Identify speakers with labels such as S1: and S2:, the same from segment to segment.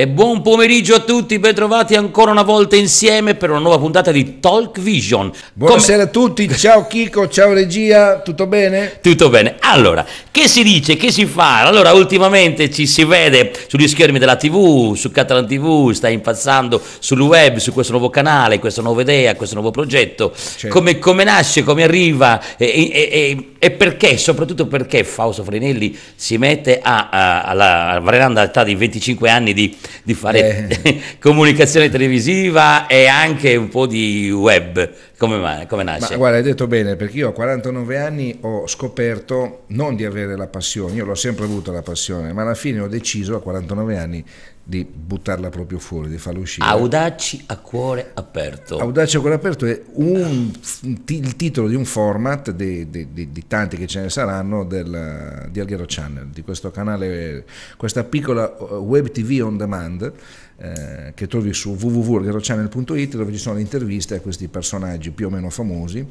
S1: E buon pomeriggio a tutti, bentrovati ancora una volta insieme per una nuova puntata di Talk Vision.
S2: Buonasera Come... a tutti, ciao Chico, ciao regia, tutto bene?
S1: Tutto bene. Allora, che si dice, che si fa? Allora, ultimamente ci si vede sugli schermi della TV, su Catalan TV, sta impazzando sul web, su questo nuovo canale, questa nuova idea, questo nuovo progetto. Certo. Come, come, nasce, come arriva e, e, e e perché, soprattutto perché Fausto Frinelli si mette a, a, alla, alla veranda di 25 anni di, di fare eh. comunicazione televisiva e anche un po' di web? Come, come nasce? Ma, guarda,
S2: hai detto bene, perché io a 49 anni ho scoperto non di avere la passione, io l'ho sempre avuta la passione, ma alla fine ho deciso a 49 anni di buttarla proprio fuori, di farla uscire. Audaci a cuore aperto. Audaci a cuore aperto è un, il titolo di un format di, di, di, di tanti che ce ne saranno del, di Alghero Channel, di questo canale, questa piccola uh, web tv on demand eh, che trovi su www.algherochannel.it dove ci sono le interviste a questi personaggi più o meno famosi,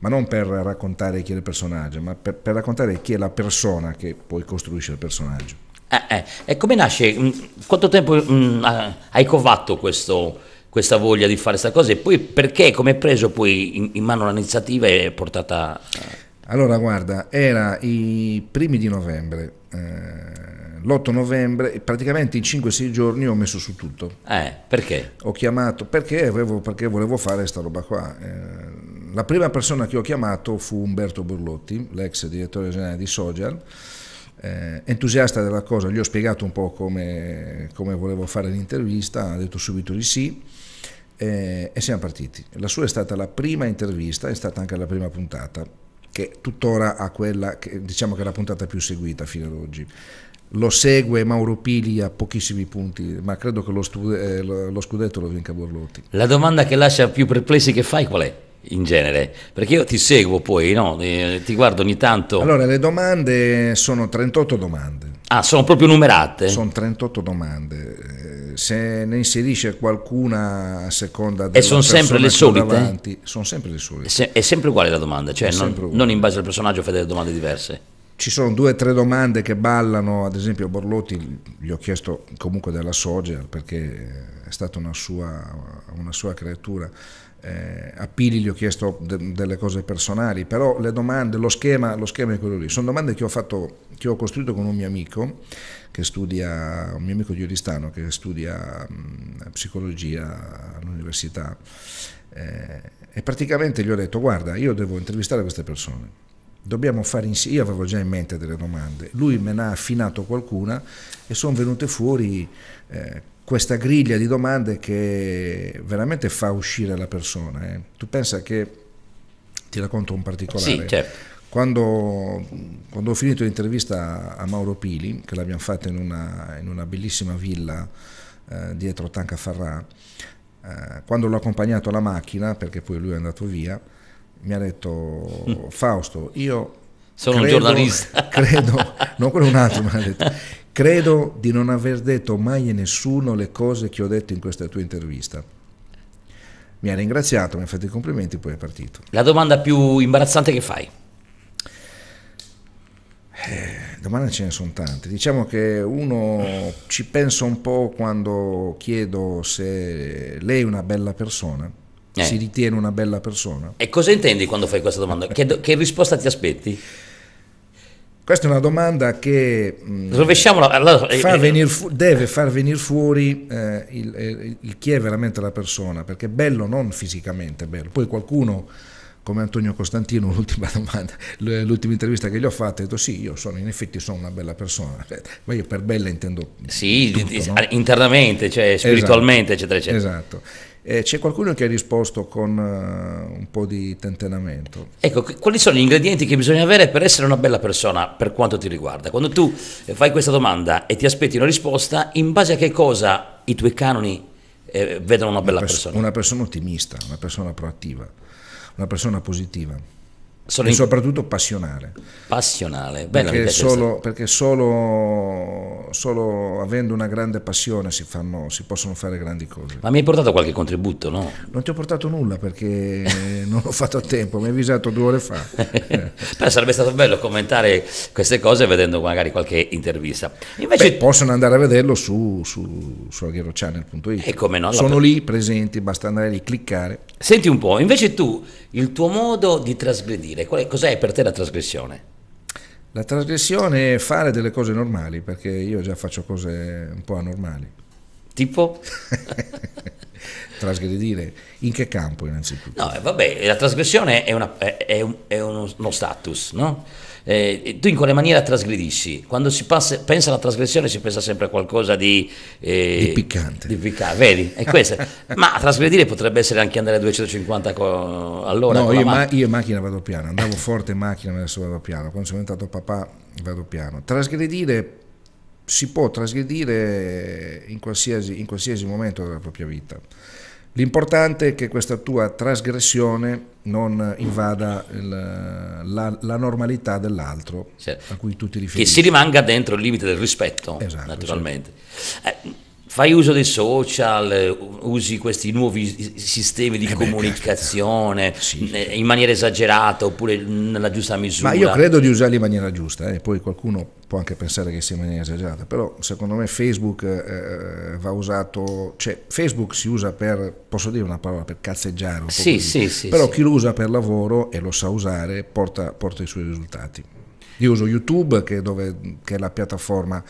S2: ma non per raccontare chi è il personaggio, ma per, per raccontare chi è la persona che poi costruisce il personaggio.
S1: Eh, eh. E come nasce? Mm, quanto tempo mh, mm, hai covato questo, questa voglia di fare questa cosa e poi perché, come hai preso poi in, in mano l'iniziativa e portata...
S2: Eh. Allora guarda, era i primi di novembre, eh, l'8 novembre, praticamente in 5-6 giorni ho messo su tutto. Eh, perché? Ho chiamato, perché, avevo, perché volevo fare questa roba qua. Eh, la prima persona che ho chiamato fu Umberto Burlotti, l'ex direttore generale di Social, eh, entusiasta della cosa, gli ho spiegato un po' come, come volevo fare l'intervista, ha detto subito di sì eh, e siamo partiti. La sua è stata la prima intervista, è stata anche la prima puntata, che tuttora ha quella che diciamo che è la puntata più seguita fino ad oggi. Lo segue Mauro Pili a pochissimi punti, ma credo che lo, eh, lo scudetto lo vinca Borlotti.
S1: La domanda che lascia più perplessi che fai qual è? in genere? Perché io ti seguo poi, no? Eh, ti guardo ogni tanto. Allora,
S2: le domande sono 38 domande.
S1: Ah, sono proprio numerate? Sono
S2: 38 domande. Eh, se ne inserisce qualcuna a seconda della E sono sempre le solite? Davanti, sono sempre le solite. È, se-
S1: è, sempre uguale la domanda, cioè non, non, in base al personaggio fai delle domande diverse?
S2: Ci sono due o tre domande che ballano, ad esempio Borlotti gli ho chiesto comunque della Soger perché è stata una sua, una sua creatura eh, a Pili gli ho chiesto de- delle cose personali, però le domande, lo schema, lo schema, è quello lì. Sono domande che ho, fatto, che ho costruito con un mio amico che studia, un mio amico di Oristano che studia mh, psicologia all'università. Eh, e praticamente gli ho detto: guarda, io devo intervistare queste persone. Dobbiamo fare insieme. Io avevo già in mente delle domande, lui me ne ha affinato qualcuna e sono venute fuori. Eh, questa griglia di domande che veramente fa uscire la persona. Eh. Tu pensa che, ti racconto un particolare, sì, certo. quando, quando, ho finito l'intervista a Mauro Pili, che l'abbiamo fatta in una, in una, bellissima villa eh, dietro Tanca Farrà, eh, quando l'ho accompagnato alla macchina, perché poi lui è andato via, mi ha detto Fausto, io sono credo, un giornalista. Credo, non quello un altro, ma ha detto, Credo di non aver detto mai a nessuno le cose che ho detto in questa tua intervista. Mi ha ringraziato, mi ha fatto i complimenti, poi è partito.
S1: La domanda più imbarazzante che fai?
S2: Eh, domande ce ne sono tante. Diciamo che uno ci pensa un po' quando chiedo se lei è una bella persona. Eh. Si ritiene una bella persona.
S1: E cosa intendi quando fai questa domanda? che, che risposta ti aspetti?
S2: Questa è una domanda che
S1: mh, mm, eh, fa eh, venir
S2: fu- deve far venire fuori eh, il, eh, il, chi è veramente la persona, perché è bello non fisicamente bello. Poi qualcuno come Antonio Costantino, l'ultima domanda, l'ultima intervista che gli ho fatto, ha detto sì, io sono in effetti sono una bella persona, ma io per bella intendo... Sì, tutto, no? internamente, cioè, spiritualmente, esatto. eccetera, eccetera. Esatto. Eh, c'è qualcuno che ha risposto con eh, un po' di tentenamento.
S1: Ecco, quali sono gli ingredienti che bisogna avere per essere una bella persona per quanto ti riguarda? Quando tu eh, fai questa domanda e ti aspetti una risposta, in base a che cosa i tuoi canoni
S2: eh, vedono una bella una pers- persona? Una persona ottimista, una persona proattiva, una persona positiva. Sono e in... soprattutto passionale. Passionale, bello. Perché, solo, perché solo, solo, avendo una grande passione si, fanno, si, possono fare grandi cose.
S1: Ma mi hai portato qualche contributo, no?
S2: Non ti ho portato nulla perché non ho fatto a tempo, mi hai avvisato due ore fa. Però
S1: sarebbe stato bello commentare queste cose vedendo magari qualche
S2: intervista. Invece... Beh, possono andare a vederlo su, su, su aghirochannel.it. E come no? Sono per... lì presenti, basta andare lì, cliccare. Senti un po', invece tu, il tuo modo di trasgredire succede? Qual è, cos'è per te la trasgressione? La trasgressione è fare delle cose normali, perché io già faccio cose un po' anormali. Tipo? Trasgredire? In che campo innanzitutto? No, eh,
S1: vabbè, la trasgressione è, una, è, è uno, uno, status, no? Eh, tu in quale maniera trasgredisci? Quando si passa, pensa alla trasgressione si pensa sempre a qualcosa di, eh, di piccante. Di piccante, vedi? È questo. ma trasgredire potrebbe essere anche andare a 250 co- all'ora. No, io, ma-
S2: io, in macchina vado piano, andavo forte in macchina, adesso vado piano. Quando sono diventato papà vado piano. Trasgredire si può trasgredire in qualsiasi, in qualsiasi momento della propria vita. L'importante è che questa tua trasgressione non invada il, la, la, normalità dell'altro certo. a cui tu ti riferisci. Che si rimanga dentro
S1: il limite del rispetto, esatto, naturalmente. Certo. Eh, fai uso dei social, usi questi nuovi sistemi di eh comunicazione beh, sì. in maniera esagerata oppure nella giusta misura. Ma io credo
S2: di usarli in maniera giusta, eh. poi qualcuno può anche pensare che sia in maniera esagerata, però secondo me Facebook eh, eh, va usato, cioè Facebook si usa per, posso dire una parola, per cazzeggiare un po'. Sì, così. sì, sì. Però sì. chi lo usa per lavoro e lo sa usare porta, porta i suoi risultati. Io uso YouTube che, dove, che è la piattaforma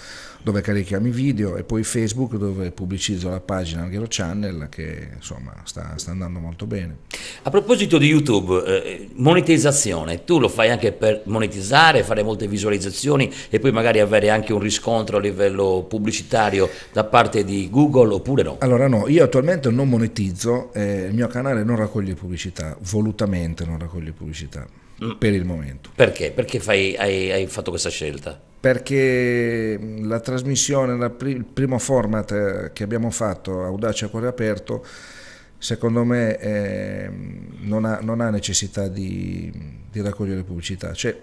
S2: dove carichiamo i video e poi Facebook dove pubblicizzo la pagina Alghero Channel che insomma sta, sta, andando molto bene.
S1: A proposito di YouTube, eh, eh, monetizzazione, tu lo fai anche per monetizzare, fare molte visualizzazioni e poi magari avere anche un riscontro a livello pubblicitario da parte di Google oppure no?
S2: Allora no, io attualmente non monetizzo, eh, il mio canale non raccoglie pubblicità, volutamente non raccoglie pubblicità
S1: Mm. per il momento. Perché? Perché fai, hai, hai, fatto questa scelta?
S2: Perché mm, la trasmissione, la pri il primo format eh, che abbiamo fatto, Audacia Cuore Aperto, secondo me eh, non, ha, non, ha, necessità di, di raccogliere pubblicità. Cioè,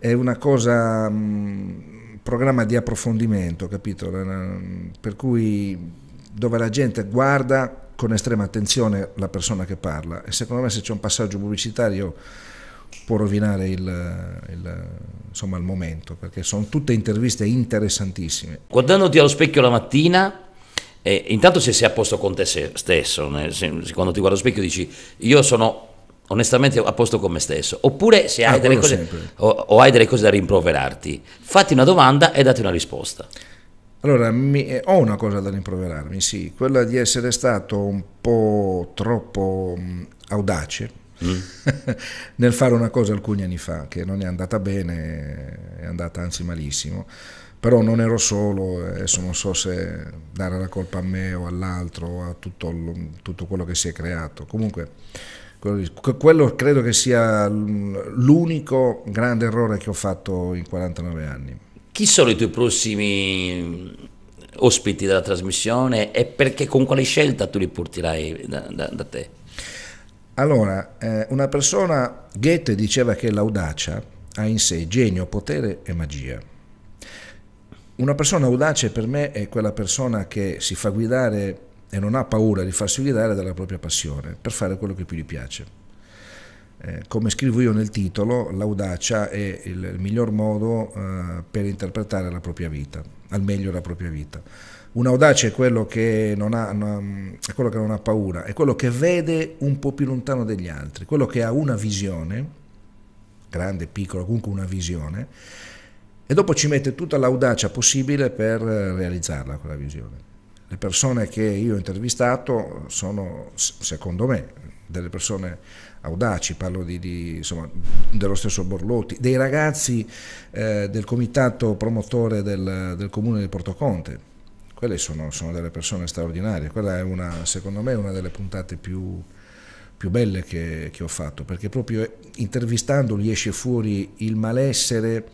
S2: è una cosa, un programma di approfondimento, capito? Eh, per cui dove la gente guarda con estrema attenzione la persona che parla e secondo me se c'è un passaggio pubblicitario può rovinare il, il, insomma, il momento, perché sono tutte interviste interessantissime.
S1: Guardandoti allo specchio la mattina, eh, intanto se sei a posto con te stesso, quando ti guardi allo specchio dici io sono onestamente a posto con me stesso, oppure se ah, hai, ah, delle, cose, o, o hai delle cose da rimproverarti, fatti una domanda e dati una risposta.
S2: Allora, mi, eh, ho una cosa da rimproverarmi, sì, quella di essere stato un po' troppo mh, mm, audace nel fare una cosa alcuni anni fa che non è andata bene, è andata anzi malissimo. Però non ero solo, adesso non so se dare la colpa a me o all'altro o a tutto, tutto quello che si è creato. Comunque quello credo che sia l'unico grande errore che ho fatto in 49 anni. Chi sono i tuoi
S1: prossimi ospiti della trasmissione e perché, con quale scelta tu li porterai da, da, da te?
S2: Allora, eh, una persona, Goethe diceva che l'audacia ha in sé genio, potere e magia. Una persona audace per me è quella persona che si fa guidare e non ha paura di farsi guidare dalla propria passione per fare quello che più gli piace. Eh, come scrivo io nel titolo, l'audacia è il, miglior modo eh, per interpretare la propria vita, al meglio la propria vita. Un audace è quello, che non ha, è quello che non ha paura, è quello che vede un po' più lontano degli altri, quello che ha una visione, grande, piccola, comunque una visione, e dopo ci mette tutta l'audacia possibile per realizzarla quella visione. Le persone che io ho intervistato sono, secondo me, delle persone audaci, parlo di, di, insomma, dello stesso Borlotti, dei ragazzi eh, del comitato promotore del, del comune di Portoconte, quelle sono, sono, delle persone straordinarie, quella è una, secondo me una delle puntate più, più belle che, che, ho fatto, perché proprio intervistandoli esce fuori il malessere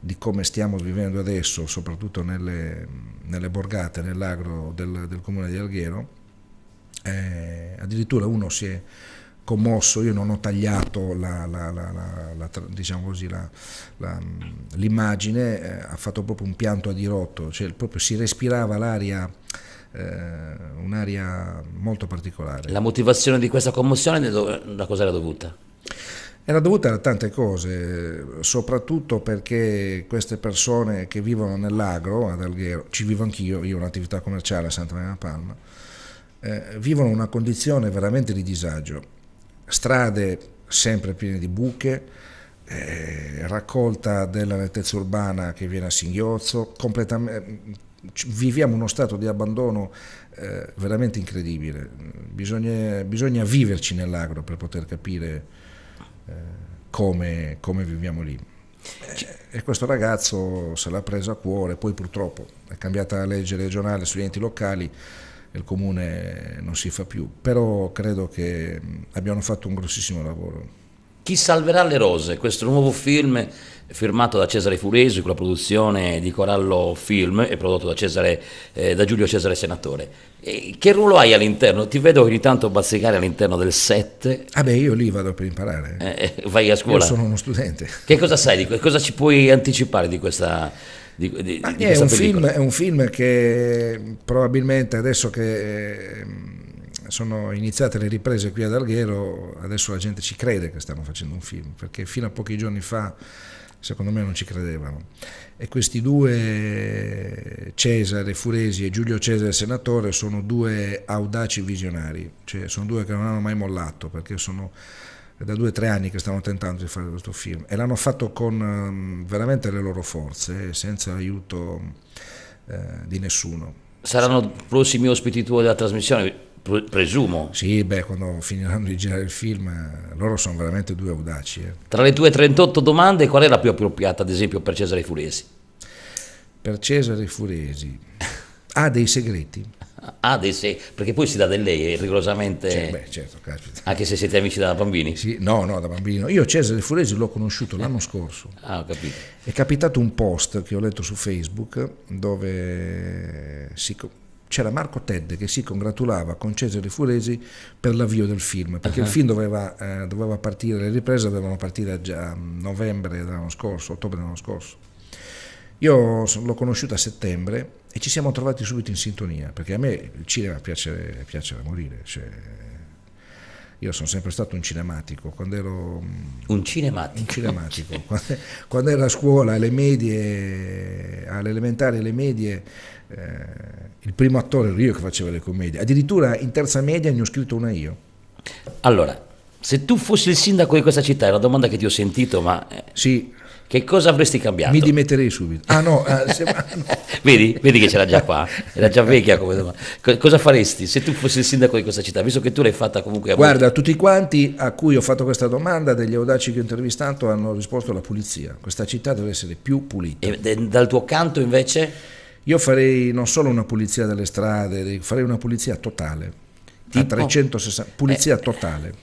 S2: di come stiamo vivendo adesso, soprattutto nelle, nelle borgate, nell'agro del, del, comune di Alghero, eh, addirittura uno si è commosso, io non ho tagliato l'immagine, diciamo eh, ha fatto proprio un pianto a dirotto, cioè proprio si respirava l'aria eh, un'aria molto particolare. La
S1: motivazione di questa commozione da cosa era dovuta?
S2: Era dovuta a tante cose, soprattutto perché queste persone che vivono nell'agro ad Alghero, ci vivo anch'io, io ho un'attività commerciale a Santa Maria Palma, eh, vivono una condizione veramente di disagio strade sempre piene di buche, eh, raccolta della nettezza urbana che viene a singhiozzo, viviamo uno stato di abbandono eh, veramente incredibile, bisogna, bisogna viverci nell'agro per poter capire eh, come, come, viviamo lì. Eh, e questo ragazzo se l'ha preso a cuore, poi purtroppo è cambiata la legge regionale sugli enti locali, il comune non si fa più, però credo che abbiano fatto un grossissimo lavoro. Chi salverà
S1: le rose? Questo nuovo film firmato da Cesare Furesi con la produzione di Corallo Film e prodotto da, Cesare, eh, da Giulio Cesare Senatore. E che ruolo hai all'interno? Ti vedo ogni tanto bazzicare all'interno del set.
S2: Ah beh, io lì vado per imparare.
S1: Eh, eh, vai a scuola. Io sono uno studente. Che cosa sai di questo? Cosa ci puoi anticipare di questa di, di,
S2: di è, un film, è, un film, che mm, probabilmente adesso che ehm, sono iniziate le riprese qui ad Alghero, adesso la gente ci crede che stanno facendo un film, perché fino a pochi giorni fa secondo me non ci credevano. E questi due, Cesare Furesi e Giulio Cesare Senatore, sono due audaci visionari, cioè sono due che non hanno mai mollato, perché sono è da due o tre anni che stanno tentando di fare questo film e l'hanno fatto con ehm, veramente le loro forze, eh, senza l'aiuto eh, di nessuno. Saranno i prossimi ospiti tuoi della trasmissione,
S1: presumo.
S2: Sì, beh, quando finiranno di girare il film, eh, loro sono veramente due audaci. Eh.
S1: Tra le tue 38 domande, qual è la più appropriata, ad esempio, per Cesare Furesi?
S2: Per Cesare Furesi ha ah, dei segreti?
S1: ha dei perché poi si dà del lei rigorosamente, cioè, beh, certo, anche se siete amici da bambini. Sì, no,
S2: no, da bambino. Io Cesare Furesi l'ho conosciuto eh. l'anno scorso. Ah, ho capito. È capitato un post che ho letto su Facebook dove si c'era Marco Ted che si congratulava con Cesare Furesi per l'avvio del film, perché uh -huh. il ah. film doveva, eh, doveva, partire, le riprese dovevano partire già a novembre dell'anno scorso, ottobre dell'anno scorso. Io l'ho conosciuto a settembre e ci siamo trovati subito in sintonia, perché a me il cinema piace, piace da morire. Cioè, io sono sempre stato un cinematico, quando ero... Mm, un cinematico? Un cinematico. quando, quando, ero a scuola, alle medie, all'elementare, elementari, alle medie, eh, il primo attore ero io che facevo le commedie. Addirittura in terza media ne ho scritto una io. Allora, se tu fossi il sindaco di questa città, è una domanda
S1: che ti ho sentito, ma... Eh, sì. Che cosa avresti cambiato? Mi
S2: dimetterei subito. Ah no, eh, se...
S1: vedi, vedi che c'era già qua, era già vecchia come domanda. Cosa faresti se tu fossi il sindaco di questa città, visto che tu l'hai fatta comunque a Guarda, volte.
S2: tutti quanti a cui ho fatto questa domanda, degli audaci che ho intervistato, hanno risposto alla pulizia. Questa città deve essere più pulita. E dal tuo canto invece? Io farei non solo una pulizia delle strade, farei una pulizia totale. Tipo? A 360, pulizia eh. totale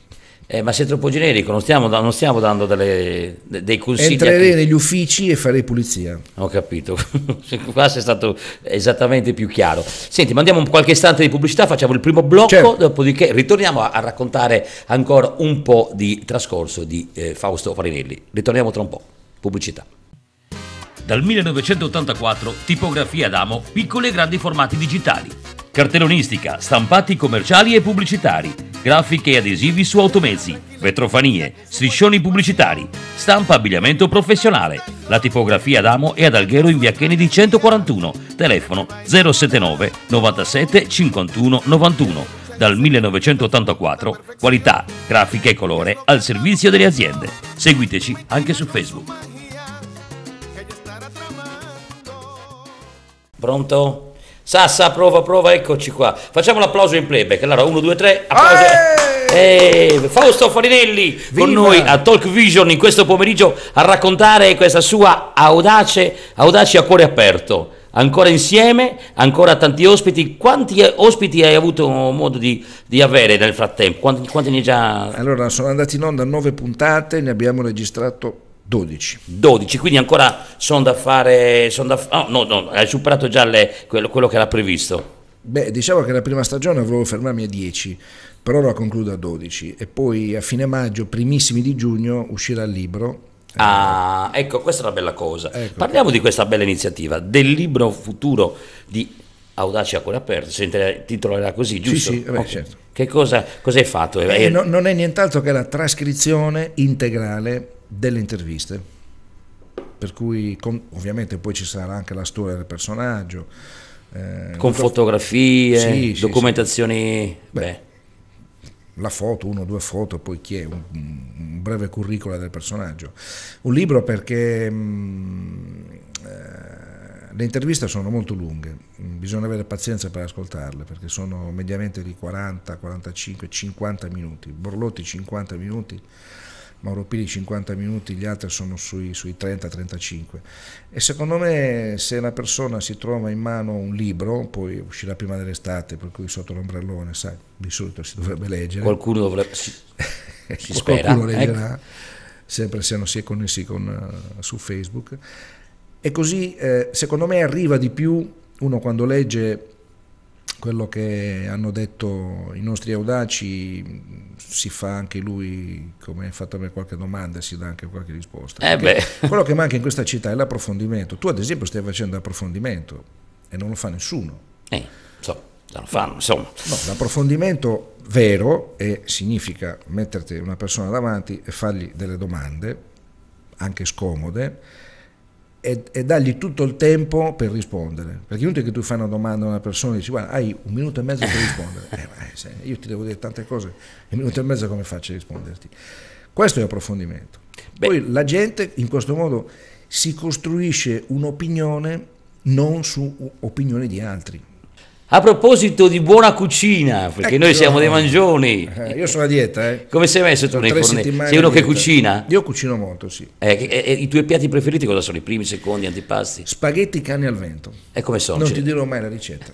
S1: eh, ma sei troppo generico, non stiamo, non stiamo dando delle, dei consigli. Entrerei
S2: negli uffici e farei pulizia.
S1: Ho capito, qua sei stato esattamente più chiaro. Senti, mandiamo qualche istante di pubblicità, facciamo il primo blocco, certo. dopodiché ritorniamo a, a, raccontare ancora un po' di trascorso di eh, Fausto Farinelli. Ritorniamo tra un po'. Pubblicità. Dal 1984, tipografia Adamo, piccoli e grandi formati digitali. Cartellonistica, stampati commerciali e pubblicitari grafiche e adesivi su automezzi, vetrofanie, striscioni pubblicitari, stampa abbigliamento professionale. La tipografia ad Amo e ad Alghero in via Kennedy 141, telefono 079 97 51 91. Dal 1984, qualità, grafica e colore al servizio delle aziende. Seguiteci anche su Facebook. Pronto? Sassa, prova, prova, eccoci qua. Facciamo l'applauso in playback. Allora, 1, 2, 3, applauso. Eh, Fausto Farinelli Viva. con noi a Talk Vision in questo pomeriggio a raccontare questa sua audace, audace a cuore aperto. Ancora insieme, ancora tanti ospiti. Quanti eh, ospiti hai avuto modo di, di avere nel frattempo? Quanti, quanti ne hai già?
S2: Allora, sono andati in onda nove puntate, ne abbiamo
S1: registrato 12. 12, quindi ancora sono da fare... Sono da, oh, no, no, hai superato già le, quello, quello, che era previsto.
S2: Beh, diciamo che la prima stagione volevo fermarmi a 10, però la concludo a 12 e poi a fine maggio, primissimi di giugno, uscirà il libro.
S1: Ah, ecco, questa è una bella cosa. Ecco. Parliamo di questa bella iniziativa, del libro futuro di Audacia a cuore aperto, si intitolerà così, giusto? Sì, sì, beh, okay. certo. Che cosa, cosa, hai fatto? Eh, eh, no,
S2: non è nient'altro che la trascrizione integrale delle interviste. Per cui con, ovviamente poi ci sarà anche la storia del personaggio. Eh, con fotografie, sì, documentazioni. Sì, sì. Beh, la foto, uno o due foto, poi chi è, un, un, breve curriculum del personaggio. Un libro perché mh, mm, eh, le interviste sono molto lunghe, mm, bisogna avere pazienza per ascoltarle perché sono mediamente di 40, 45, 50 minuti, Borlotti 50 minuti Mauro Pini 50 minuti, gli altri sono sui, sui 30-35. E secondo me se una persona si trova in mano un libro, poi uscirà prima dell'estate, per cui sotto l'ombrellone, sai, di solito si dovrebbe leggere. Qualcuno dovrebbe... Si, si spera. Qualcuno leggerà, ecco. sempre se non si è connessi con, eh, su Facebook. E così, eh, secondo me, arriva di più uno quando legge quello che hanno detto i nostri audaci si fa anche lui, come ha fatto a me qualche domanda, si dà anche qualche risposta. Eh quello che manca in questa città è l'approfondimento. Tu ad esempio stai facendo approfondimento e non lo fa nessuno. Eh, insomma, non lo fanno, insomma. No, l'approfondimento vero è, significa metterti una persona davanti e fargli delle domande, anche scomode, e, e dargli tutto il tempo per rispondere. Perché è inutile che tu fai una domanda a una persona e dici guarda hai un minuto e mezzo per rispondere. Eh, eh se, io ti devo dire tante cose, un minuto e mezzo come faccio a risponderti? Questo è approfondimento. Beh. Poi la gente in questo modo si costruisce un'opinione non su opinioni di altri.
S1: A proposito di buona cucina, perché ecco, noi siamo dei mangioni.
S2: Eh, io sono a dieta, eh. Come sei messo tu nei fornetti? Sei uno che cucina? Io cucino molto, sì. Eh,
S1: e, e, eh, eh, I tuoi piatti preferiti cosa sono? I primi, i secondi, antipasti? Spaghetti cani al vento. E come sono? Non ti dirò mai la ricetta.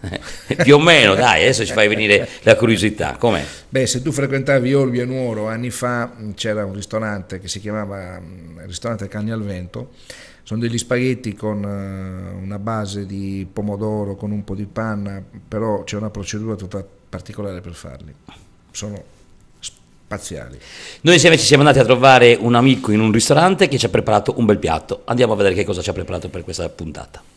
S1: Più o meno, dai, adesso ci fai venire la curiosità. Com'è?
S2: Beh, se tu frequentavi Olbia Nuoro anni fa, mm, c'era un ristorante che si chiamava mm, Ristorante Cani al Vento sono degli spaghetti con eh, una base di pomodoro, con un po' di panna, però c'è una procedura tutta particolare per farli. Sono spaziali.
S1: Noi insieme ci siamo andati a trovare un amico in un ristorante che ci ha preparato un bel piatto. Andiamo a vedere che cosa ci ha preparato per questa puntata.